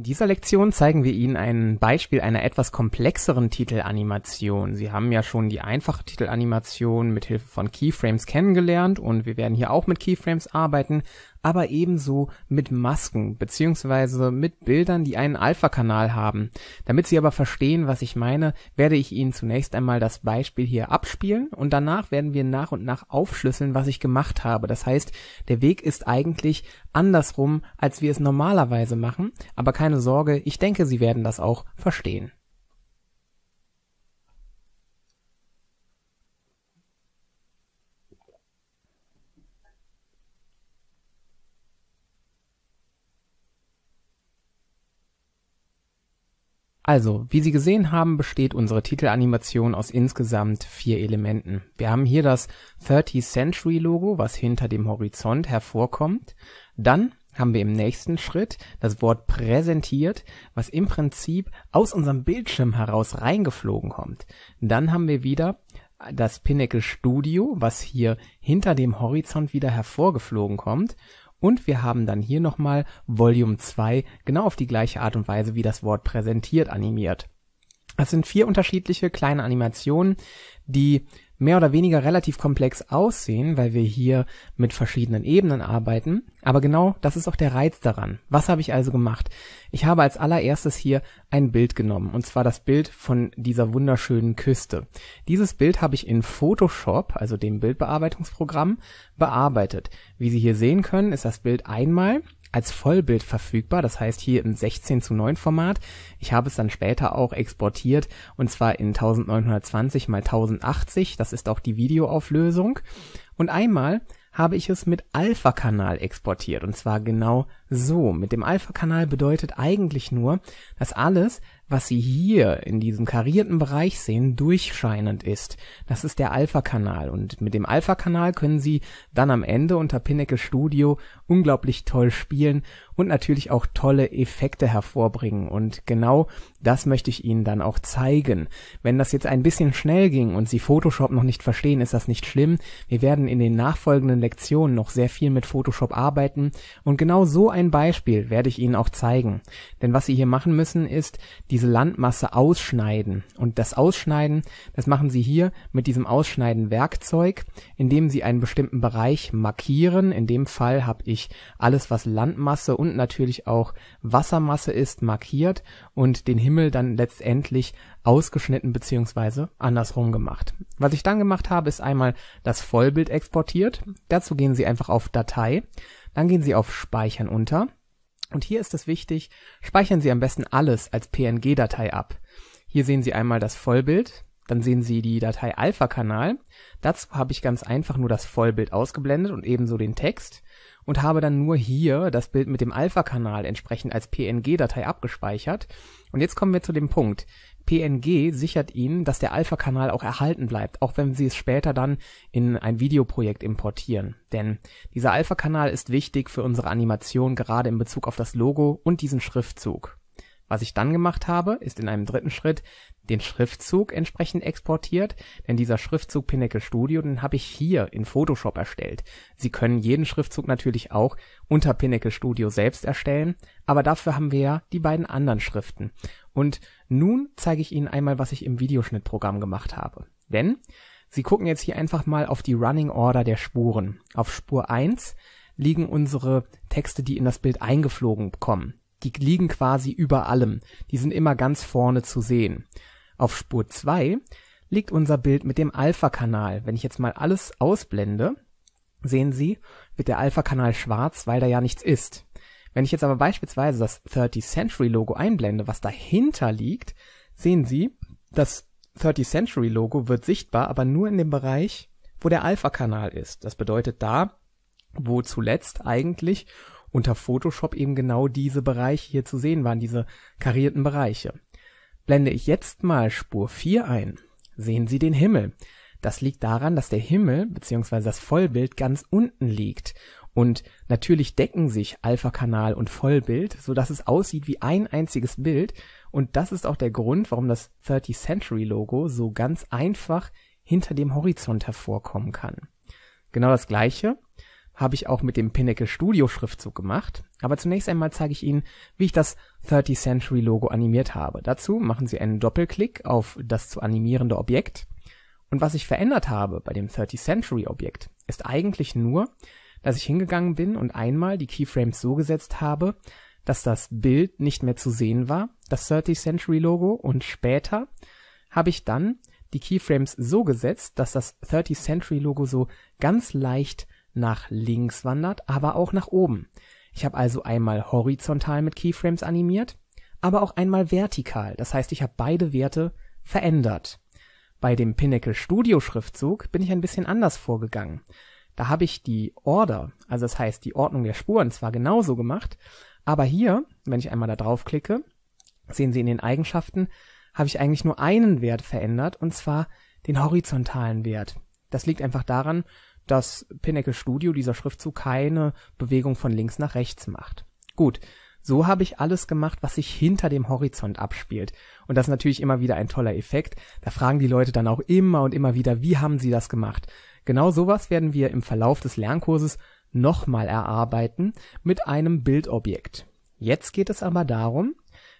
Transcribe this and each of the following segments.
In dieser Lektion zeigen wir Ihnen ein Beispiel einer etwas komplexeren Titelanimation. Sie haben ja schon die einfache Titelanimation mit Hilfe von Keyframes kennengelernt und wir werden hier auch mit Keyframes arbeiten, aber ebenso mit Masken beziehungsweise mit Bildern, die einen Alpha-Kanal haben. Damit Sie aber verstehen, was ich meine, werde ich Ihnen zunächst einmal das Beispiel hier abspielen und danach werden wir nach und nach aufschlüsseln, was ich gemacht habe. Das heißt, der Weg ist eigentlich andersrum, als wir es normalerweise machen, aber keine Sorge, ich denke, Sie werden das auch verstehen. Also, wie Sie gesehen haben, besteht unsere Titelanimation aus insgesamt vier Elementen. Wir haben hier das 30th Century Logo, was hinter dem Horizont hervorkommt. Dann haben wir im nächsten Schritt das Wort präsentiert, was im Prinzip aus unserem Bildschirm heraus reingeflogen kommt. Dann haben wir wieder das Pinnacle Studio, was hier hinter dem Horizont wieder hervorgeflogen kommt. Und wir haben dann hier nochmal Volume 2 genau auf die gleiche Art und Weise wie das Wort präsentiert animiert. Es sind vier unterschiedliche kleine Animationen, die mehr oder weniger relativ komplex aussehen, weil wir hier mit verschiedenen Ebenen arbeiten. Aber genau das ist auch der Reiz daran. Was habe ich also gemacht? Ich habe als allererstes hier ein Bild genommen, und zwar das Bild von dieser wunderschönen Küste. Dieses Bild habe ich in Photoshop, also dem Bildbearbeitungsprogramm, bearbeitet. Wie Sie hier sehen können, ist das Bild einmal als Vollbild verfügbar, das heißt hier im 16 zu 9 Format. Ich habe es dann später auch exportiert und zwar in 1920 mal 1080, das ist auch die Videoauflösung. Und einmal habe ich es mit Alpha-Kanal exportiert und zwar genau so, mit dem Alpha-Kanal bedeutet eigentlich nur, dass alles, was Sie hier in diesem karierten Bereich sehen, durchscheinend ist. Das ist der Alpha-Kanal und mit dem Alpha-Kanal können Sie dann am Ende unter Pinnacle Studio unglaublich toll spielen und natürlich auch tolle Effekte hervorbringen und genau das möchte ich Ihnen dann auch zeigen. Wenn das jetzt ein bisschen schnell ging und Sie Photoshop noch nicht verstehen, ist das nicht schlimm. Wir werden in den nachfolgenden Lektionen noch sehr viel mit Photoshop arbeiten und genau so ein ein Beispiel werde ich Ihnen auch zeigen. Denn was Sie hier machen müssen, ist diese Landmasse ausschneiden. Und das Ausschneiden, das machen Sie hier mit diesem Ausschneiden-Werkzeug, indem Sie einen bestimmten Bereich markieren. In dem Fall habe ich alles, was Landmasse und natürlich auch Wassermasse ist, markiert und den Himmel dann letztendlich ausgeschnitten bzw. andersrum gemacht. Was ich dann gemacht habe, ist einmal das Vollbild exportiert. Dazu gehen Sie einfach auf Datei, dann gehen Sie auf Speichern unter. Und hier ist es wichtig, speichern Sie am besten alles als PNG-Datei ab. Hier sehen Sie einmal das Vollbild, dann sehen Sie die Datei Alpha-Kanal. Dazu habe ich ganz einfach nur das Vollbild ausgeblendet und ebenso den Text und habe dann nur hier das Bild mit dem Alpha-Kanal entsprechend als PNG-Datei abgespeichert. Und jetzt kommen wir zu dem Punkt. PNG sichert Ihnen, dass der Alpha-Kanal auch erhalten bleibt, auch wenn Sie es später dann in ein Videoprojekt importieren. Denn dieser Alpha-Kanal ist wichtig für unsere Animation, gerade in Bezug auf das Logo und diesen Schriftzug. Was ich dann gemacht habe, ist in einem dritten Schritt den Schriftzug entsprechend exportiert, denn dieser Schriftzug Pinnacle Studio, den habe ich hier in Photoshop erstellt. Sie können jeden Schriftzug natürlich auch unter Pinnacle Studio selbst erstellen, aber dafür haben wir ja die beiden anderen Schriften. Und nun zeige ich Ihnen einmal, was ich im Videoschnittprogramm gemacht habe. Denn Sie gucken jetzt hier einfach mal auf die Running Order der Spuren. Auf Spur 1 liegen unsere Texte, die in das Bild eingeflogen kommen die liegen quasi über allem. Die sind immer ganz vorne zu sehen. Auf Spur 2 liegt unser Bild mit dem Alpha-Kanal. Wenn ich jetzt mal alles ausblende, sehen Sie, wird der Alpha-Kanal schwarz, weil da ja nichts ist. Wenn ich jetzt aber beispielsweise das 30th Century Logo einblende, was dahinter liegt, sehen Sie, das 30th Century Logo wird sichtbar, aber nur in dem Bereich, wo der Alpha-Kanal ist. Das bedeutet da, wo zuletzt eigentlich unter Photoshop eben genau diese Bereiche hier zu sehen waren, diese karierten Bereiche. Blende ich jetzt mal Spur 4 ein, sehen Sie den Himmel. Das liegt daran, dass der Himmel bzw. das Vollbild ganz unten liegt. Und natürlich decken sich Alpha-Kanal und Vollbild, so dass es aussieht wie ein einziges Bild. Und das ist auch der Grund, warum das 30th Century Logo so ganz einfach hinter dem Horizont hervorkommen kann. Genau das gleiche habe ich auch mit dem Pinnacle Studio Schriftzug gemacht, aber zunächst einmal zeige ich Ihnen, wie ich das 30th Century Logo animiert habe. Dazu machen Sie einen Doppelklick auf das zu animierende Objekt und was ich verändert habe bei dem 30th Century Objekt ist eigentlich nur, dass ich hingegangen bin und einmal die Keyframes so gesetzt habe, dass das Bild nicht mehr zu sehen war, das 30th Century Logo und später habe ich dann die Keyframes so gesetzt, dass das 30th Century Logo so ganz leicht nach links wandert, aber auch nach oben. Ich habe also einmal horizontal mit Keyframes animiert, aber auch einmal vertikal. Das heißt, ich habe beide Werte verändert. Bei dem Pinnacle Studio Schriftzug bin ich ein bisschen anders vorgegangen. Da habe ich die Order, also das heißt die Ordnung der Spuren zwar genauso gemacht, aber hier, wenn ich einmal da drauf klicke, sehen Sie in den Eigenschaften, habe ich eigentlich nur einen Wert verändert, und zwar den horizontalen Wert. Das liegt einfach daran, dass Pinnacle Studio dieser Schriftzug keine Bewegung von links nach rechts macht. Gut, so habe ich alles gemacht, was sich hinter dem Horizont abspielt. Und das ist natürlich immer wieder ein toller Effekt. Da fragen die Leute dann auch immer und immer wieder, wie haben sie das gemacht? Genau sowas werden wir im Verlauf des Lernkurses nochmal erarbeiten mit einem Bildobjekt. Jetzt geht es aber darum,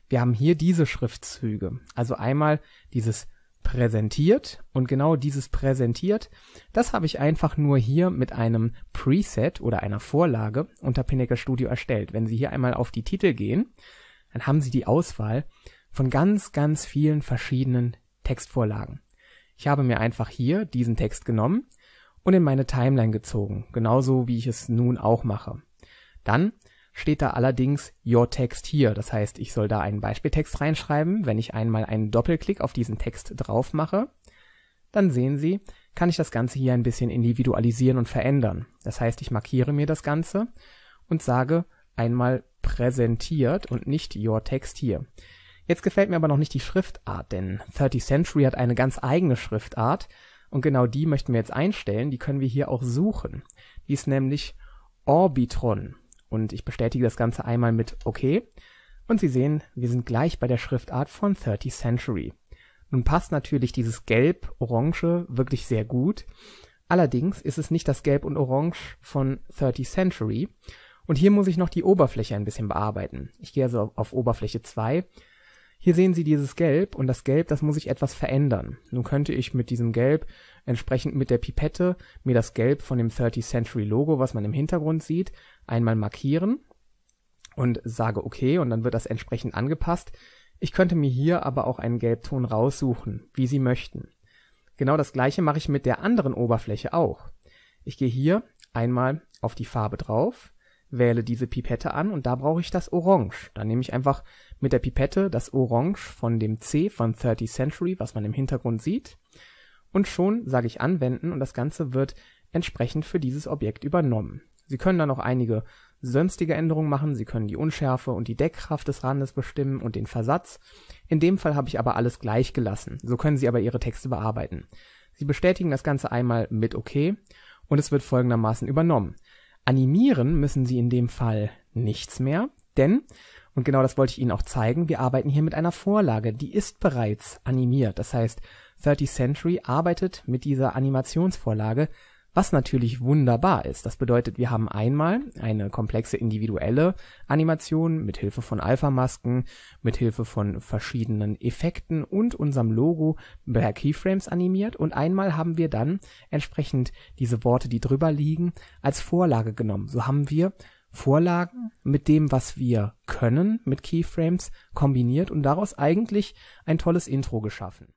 wir haben hier diese Schriftzüge. Also einmal dieses präsentiert und genau dieses präsentiert, das habe ich einfach nur hier mit einem Preset oder einer Vorlage unter Pinnacle Studio erstellt. Wenn Sie hier einmal auf die Titel gehen, dann haben Sie die Auswahl von ganz, ganz vielen verschiedenen Textvorlagen. Ich habe mir einfach hier diesen Text genommen und in meine Timeline gezogen, genauso wie ich es nun auch mache. Dann steht da allerdings Your Text Here. Das heißt, ich soll da einen Beispieltext reinschreiben. Wenn ich einmal einen Doppelklick auf diesen Text drauf mache, dann sehen Sie, kann ich das Ganze hier ein bisschen individualisieren und verändern. Das heißt, ich markiere mir das Ganze und sage einmal präsentiert und nicht Your Text Here. Jetzt gefällt mir aber noch nicht die Schriftart, denn 30th Century hat eine ganz eigene Schriftart und genau die möchten wir jetzt einstellen, die können wir hier auch suchen. Die ist nämlich Orbitron und ich bestätige das Ganze einmal mit OK. Und Sie sehen, wir sind gleich bei der Schriftart von 30th Century. Nun passt natürlich dieses Gelb-Orange wirklich sehr gut. Allerdings ist es nicht das Gelb und Orange von 30th Century. Und hier muss ich noch die Oberfläche ein bisschen bearbeiten. Ich gehe also auf Oberfläche 2. Hier sehen Sie dieses Gelb und das Gelb, das muss ich etwas verändern. Nun könnte ich mit diesem Gelb entsprechend mit der Pipette mir das Gelb von dem 30th Century Logo, was man im Hintergrund sieht, einmal markieren und sage okay und dann wird das entsprechend angepasst. Ich könnte mir hier aber auch einen Gelbton raussuchen, wie Sie möchten. Genau das gleiche mache ich mit der anderen Oberfläche auch. Ich gehe hier einmal auf die Farbe drauf, wähle diese Pipette an und da brauche ich das Orange. Dann nehme ich einfach mit der Pipette das Orange von dem C von 30th Century, was man im Hintergrund sieht, und schon sage ich anwenden und das Ganze wird entsprechend für dieses Objekt übernommen. Sie können dann auch einige sonstige Änderungen machen. Sie können die Unschärfe und die Deckkraft des Randes bestimmen und den Versatz. In dem Fall habe ich aber alles gleich gelassen. So können Sie aber Ihre Texte bearbeiten. Sie bestätigen das Ganze einmal mit OK und es wird folgendermaßen übernommen. Animieren müssen Sie in dem Fall nichts mehr, denn, und genau das wollte ich Ihnen auch zeigen, wir arbeiten hier mit einer Vorlage, die ist bereits animiert. Das heißt, 30th Century arbeitet mit dieser Animationsvorlage, was natürlich wunderbar ist. Das bedeutet, wir haben einmal eine komplexe individuelle Animation mit Hilfe von Alpha-Masken, mit Hilfe von verschiedenen Effekten und unserem Logo per Keyframes animiert und einmal haben wir dann entsprechend diese Worte, die drüber liegen, als Vorlage genommen. So haben wir Vorlagen mit dem, was wir können, mit Keyframes kombiniert und daraus eigentlich ein tolles Intro geschaffen.